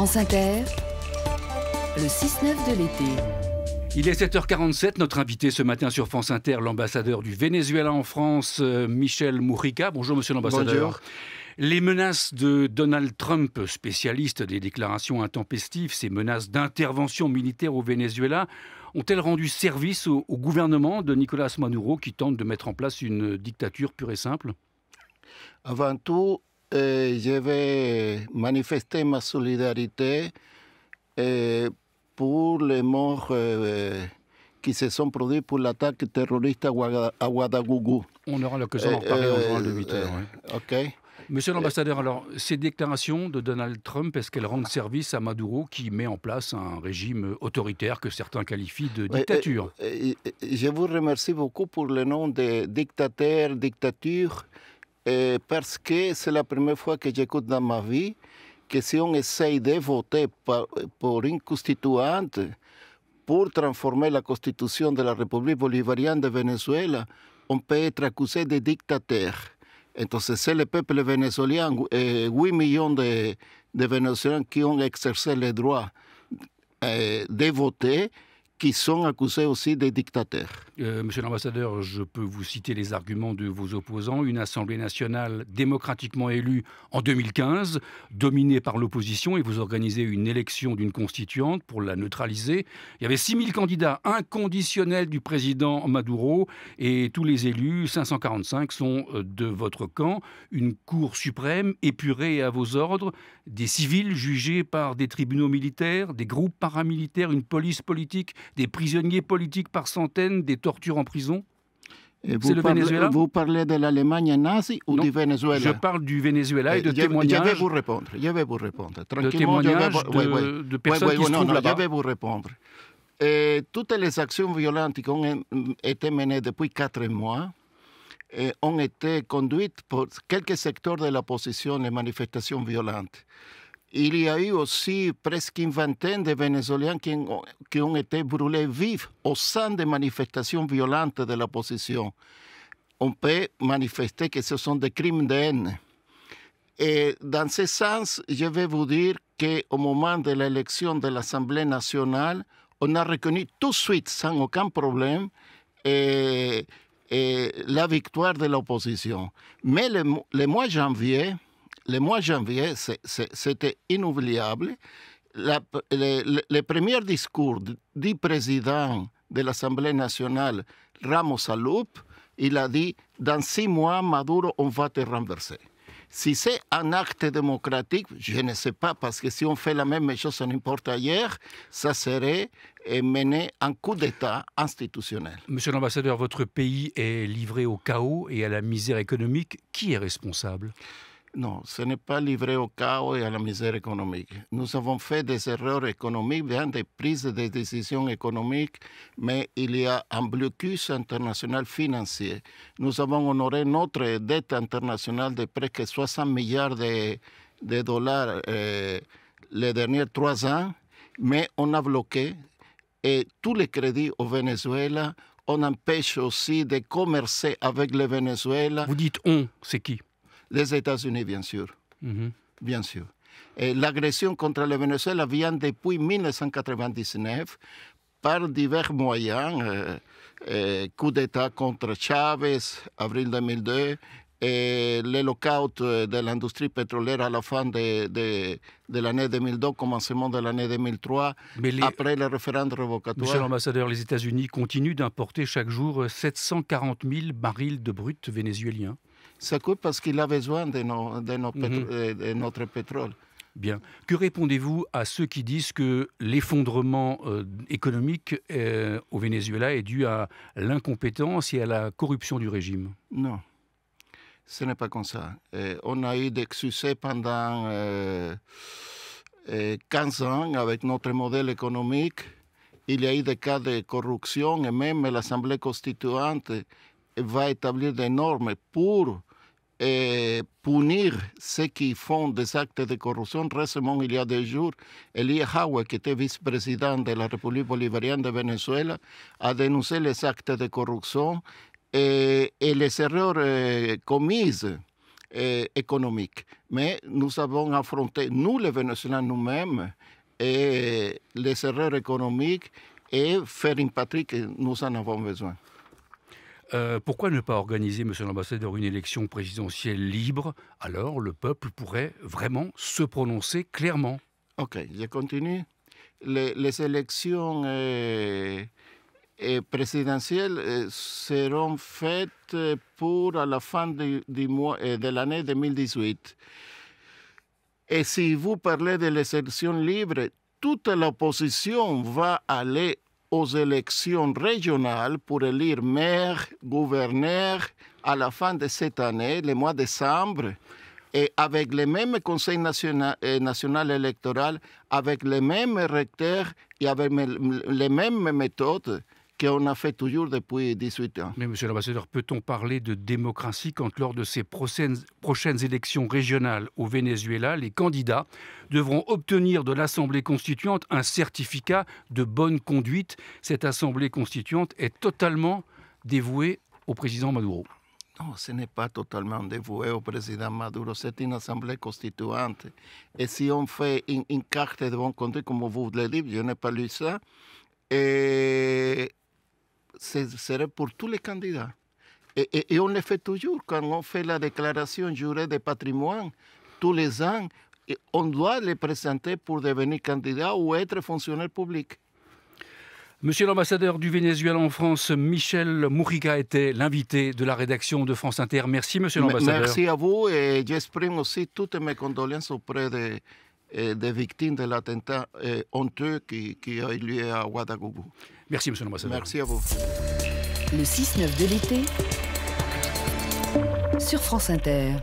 France Inter, le 6-9 de l'été. Il est 7h47, notre invité ce matin sur France Inter, l'ambassadeur du Venezuela en France, euh, Michel Mourica. Bonjour monsieur l'ambassadeur. Les menaces de Donald Trump, spécialiste des déclarations intempestives, ces menaces d'intervention militaire au Venezuela, ont-elles rendu service au, au gouvernement de Nicolas Maduro qui tente de mettre en place une dictature pure et simple Avant tout, eh, je vais manifester ma solidarité eh, pour les morts eh, qui se sont produits pour l'attaque terroriste à, On aura l'occasion d'en reparler en juin de 8 heures. OK. Monsieur l'ambassadeur, alors ces déclarations de Donald Trump, est-ce qu'elles rendent service à Maduro qui met en place un régime autoritaire que certains qualifient de dictature Je vous remercie beaucoup pour le nom de dictateur, dictature. Eh, Porque es que la primera vez que j'écoute en mi vida que si on essaye de voter eh, por pour une constituante transformer la constitución de la República Bolivariana de Venezuela, on peut être accusé de dictateur. Entonces, es el pueblo vénézuélien, 8 millones de, de, que han ont el le droit eh, de votar que son accusés aussi de dictateurs. Euh, monsieur l'ambassadeur, je peux vous citer les arguments de vos opposants. Une Assemblée nationale démocratiquement élue en 2015, dominée par l'opposition, et vous organisez une élection d'une constituante pour la neutraliser. Il y avait 6000 candidats inconditionnels du président Maduro, et tous les élus, 545, sont euh, de votre camp. Une Cour suprême épurée à vos ordres, des civils jugés par des tribunaux militaires, des groupes paramilitaires, une police politique, des prisonniers politiques par centaines, des torture en prison. vous, parlez, vous parlez de l'Allemagne nazie ou du Venezuela Je parle du Venezuela et de témoignages. Eh, je vais vous répondre. Je vais vous répondre. de témoignages de, personnes qui se trouvent là-bas. Je vais vous répondre. toutes les actions violentes qui ont été menées depuis quatre mois eh, ont été conduites par quelques secteurs de l'opposition, les manifestations violentes. il y a eu aussi presque une de Vénézuéliens qui, qui ont e été brûlés vifs au sein de manifestations violentes de l'opposition. On peut manifester que ce sont des crimes de haine. Et eh, dans ce sens, je vais vous dire qu'au moment de l'élection de l'Assemblée nationale, on a reconnu tout de suite, sans aucun problème, eh, eh, la victoire de l'opposition. Mais le, le mois de janvier, le mois de janvier, c'était inoubliable. le, premier discours du président de l'Assemblée nationale, Ramos Saloupe, il a dit Dans six mois, Maduro, on va te renverser. Si c'est un acte démocratique, je ne sais pas, parce que si on fait la même chose n'importe ailleurs, ça serait euh, mener un coup d'État institutionnel. Monsieur l'ambassadeur, votre pays est livré au chaos et à la misère économique. Qui est responsable non, ce n'est pas livré au chaos et à la misère économique. Nous avons fait des erreurs économiques des prises de décisions économiques, mais il y a un blocus international financier. Nous avons honoré notre dette internationale de presque 60 milliards de, dollars euh, les derniers trois ans, mais on a bloqué et tous les crédits au Venezuela. On empêche aussi de commercer avec le Venezuela. Vous dites on, c'est qui les États-Unis, bien sûr. Bien sûr. Eh, L'agression contre le Venezuela vient depuis 1999 par divers moyens. Eh, eh, coup d'État contre Chavez, avril 2002, et le de l'industrie pétrolière à la fin de, de, l'année 2002, commencement de l'année 2003, après le référendum revocatoire. Monsieur l'ambassadeur, les États-Unis continuent d'importer chaque jour 740 euh, 000 barils de brut vénézuélien. Ça parce qu'il a besoin mhm. euh, de, notre pétrole. Bien. Que répondez-vous à ceux qui disent que l'effondrement euh, économique euh, au Venezuela est dû à l'incompétence et à la corruption du régime Non, ce n'est pas comme ça. on a eu des succès pendant 15 ans avec notre modèle économique. Il y a eu des cas de corruption et même l'Assemblée constituante va établir des normes pour eh, punir ceux qui font des actes de corruption. Récemment, il y a deux jours, Elie Hawa, qui était vice-président de la République bolivarienne de Venezuela, a dénoncé les actes de corruption et, les erreurs eh, commises eh, économiques. Mais nous avons affronté, nous les Vénézuéliens nous-mêmes, les erreurs économiques et faire une patrie que nous en avons besoin. Euh, pourquoi ne pas organiser, monsieur l'ambassadeur, une élection présidentielle libre Alors le peuple pourrait vraiment se prononcer clairement. Ok, je continue. Les, les élections euh, présidentielles euh, seront faites pour à la fin mois, de l'année 2018. Et si vous parlez de l'élection libre, toute l'opposition va aller aux élections régionales pour élire maire, gouverneur à la fin de cette année, le mois de décembre, et avec le même Conseil national, euh, national électoral, avec les mêmes recteurs et avec les mêmes méthodes qu'on a fait toujours depuis 18 ans. Mais monsieur l'ambassadeur, peut-on parler de démocratie quand lors de ces prochaines, élections régionales au Venezuela, les candidats devront obtenir de l'Assemblée constituante un certificat de bonne conduite Cette Assemblée constituante est totalement dévouée au président Maduro. Non, ce n'est pas totalement dévoué au président Maduro, c'est une assemblée constituante. Et si on fait une, carte de bonne conduite, comme vous le dites, je n'ai pas lu ça, et serait pour tous les candidats. Et, e, e on le fait toujours. Quand on fait la déclaration jurée de patrimoine, tous les ans, on doit le présenter pour devenir candidat ou être fonctionnaire public. Monsieur l'ambassadeur du Venezuela en France, Michel Mourica était l'invité de la rédaction de France Inter. Merci, monsieur l'ambassadeur. Merci à vous et j'exprime aussi toutes mes condoléances auprès des des victimes de l'attentat euh, honteux qui, qui, a eu lieu à Ouagadougou. Merci, monsieur l'ambassadeur. Merci à vous. Le 6-9 de l'été, sur France Inter.